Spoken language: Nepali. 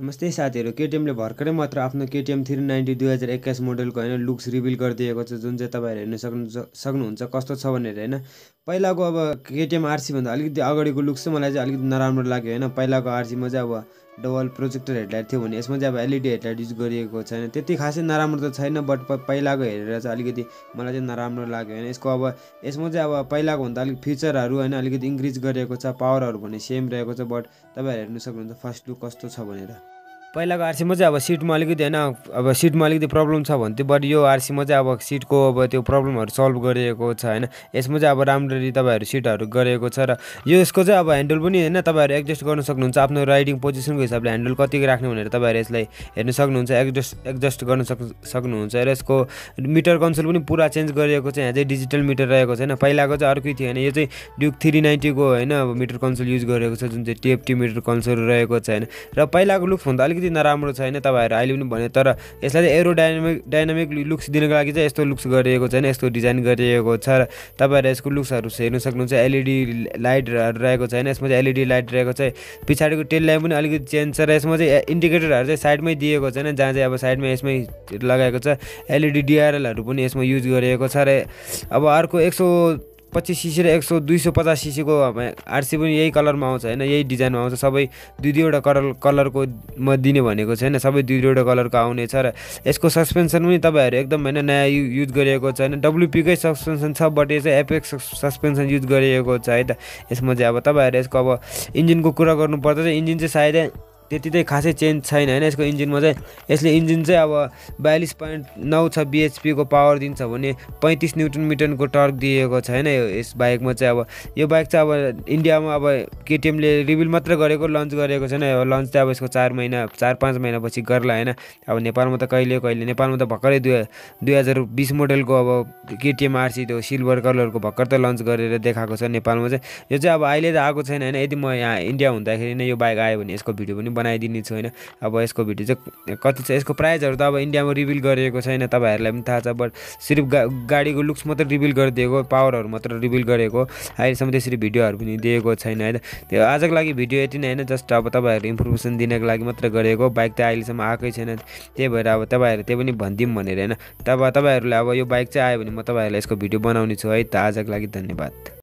नमस्ते साथीहरू केटिएमले भर्खरै मात्र आफ्नो केटिएम थ्री नाइन्टी दुई हजार एक्काइस मोडलको होइन लुक्स रिभिल गरिदिएको छ जुन चाहिँ तपाईँहरू हेर्न सक्नु सक्नुहुन्छ कस्तो छ भनेर होइन पहिलाको अब केटिएम आरसीभन्दा अलिकति अगाडिको लुक्स चाहिँ मलाई चाहिँ अलिकति नराम्रो लाग्यो होइन पहिलाको आरसीमा चाहिँ अब डबल प्रोजेक्टर हेडलाइट थियो भने यसमा चाहिँ अब एलइडी हेडलाइट युज गरिएको छैन त्यति खासै नराम्रो त छैन बट पहिलाको हेरेर चाहिँ अलिकति मलाई चाहिँ नराम्रो लाग्यो होइन यसको अब यसमा चाहिँ अब पहिलाको भन्दा अलिक फिचरहरू होइन अलिकति इन्क्रिज गरिएको छ पावरहरू भने सेम रहेको छ बट तपाईँहरू हेर्नु सक्नुहुन्छ फर्स्ट लुक कस्तो छ भनेर पहिलाको आरसीमा चाहिँ अब सिटमा अलिकति होइन अब सिटमा अलिकति प्रब्लम छ भन्थ्यो बट यो आरसीमा चाहिँ अब सिटको अब त्यो प्रब्लमहरू सल्भ गरिएको छ होइन यसमा चाहिँ अब राम्ररी तपाईँहरू सिटहरू गरेको छ र यो यसको चाहिँ अब ह्यान्डल पनि होइन तपाईँहरू एडजस्ट गर्न सक्नुहुन्छ आफ्नो राइडिङ पोजिसनको हिसाबले ह्यान्डल कतिको राख्ने भनेर तपाईँहरू यसलाई हेर्न सक्नुहुन्छ एडजस्ट एडजस्ट गर्न सक् सक्नुहुन्छ र यसको मिटर कन्सोल पनि पुरा चेन्ज गरिएको छ यहाँ चाहिँ डिजिटल मिटर रहेको छ होइन पहिलाको चाहिँ अर्कै थियो होइन यो चाहिँ ड्युक थ्री नाइन्टीको होइन अब मिटर कन्सोल युज गरेको छ जुन चाहिँ टिएफटी मिटर कन्सोल रहेको छ होइन र पहिलाको लुक्सभन्दा अलिकति अलिकति नराम्रो छ होइन तपाईँहरू अहिले पनि भने तर यसलाई चाहिँ एरो डाइनामिक लुक्स दिनको लागि चाहिँ यस्तो लुक्स गरिएको छ छैन यस्तो डिजाइन गरिएको छ र तपाईँहरू यसको लुक्सहरू हेर्नु सक्नुहुन्छ एलइडी लाइटहरू रहेको छैन यसमा चाहिँ एलइडी लाइट रहेको छ पछाडिको टेल लाइन पनि अलिकति चेन्ज छ र यसमा चाहिँ इन्डिकेटरहरू चाहिँ साइडमै दिएको छ छैन जहाँ चाहिँ अब साइडमा यसमै लगाएको छ एलइडी डिआरएलहरू पनि यसमा युज गरिएको छ र अब अर्को एक सौ पच्चिस सिसी र एक सौ दुई सौ पचास सिसीको आरसी पनि यही कलरमा आउँछ होइन यही डिजाइनमा आउँछ सबै दुई दुईवटा कलर कलरको म दिने भनेको छ होइन सबै दुई दुईवटा कलरको आउने छ र यसको सस्पेन्सन पनि तपाईँहरू एकदम होइन नयाँ यु युज गरिएको छ होइन डब्लुपीकै सस्पेन्सन छ बट यो चाहिँ एपेक्स सस्पेन्सन युज गरिएको छ है त यसमा चाहिँ अब तपाईँहरू यसको अब इन्जिनको कुरा गर्नुपर्दा चाहिँ इन्जिन चाहिँ सायदै त्यति चाहिँ खासै चेन्ज छैन होइन यसको इन्जिनमा चाहिँ यसले इन्जिन चाहिँ अब बयालिस पोइन्ट नौ छ बिएचपीको पावर दिन्छ भने पैँतिस न्युटन मिटरको टर्क दिएको छ होइन यस बाइकमा चाहिँ अब यो बाइक चाहिँ अब इन्डियामा अब केटिएमले रिभिल मात्र गरेको लन्च गरेको छैन लन्च चाहिँ अब यसको चार महिना चार पाँच महिनापछि गर्ला होइन अब नेपालमा त कहिले कहिले नेपालमा त भर्खरै दुई दुई हजार बिस मोडलको अब केटिएम आरसी त्यो सिल्भर कलरको भर्खर त लन्च गरेर देखाएको छ नेपालमा चाहिँ यो चाहिँ अब अहिले त आएको छैन होइन यदि म यहाँ इन्डिया हुँदाखेरि नै यो बाइक आयो भने यसको भिडियो पनि छु होइन अब यसको भिडियो चाहिँ कति छ यसको प्राइजहरू त अब इन्डियामा रिभिल गरिएको छैन तपाईँहरूलाई पनि थाहा छ बट सिर्फ गा गाडीको लुक्स मात्र रिभिल गरिदिएको पावरहरू मात्र रिभिल गरेको अहिलेसम्म त्यसरी भिडियोहरू पनि दिएको छैन होइन त्यो आजको लागि भिडियो यति नै होइन जस्ट अब तपाईँहरू इन्फर्मेसन दिनको लागि मात्र गरेको बाइक त अहिलेसम्म आएकै छैन त्यही भएर अब तपाईँहरू त्यो पनि भनिदिउँ भनेर होइन तब तपाईँहरूलाई अब यो बाइक चाहिँ आयो भने म तपाईँहरूलाई यसको भिडियो बनाउने छु है त आजको लागि धन्यवाद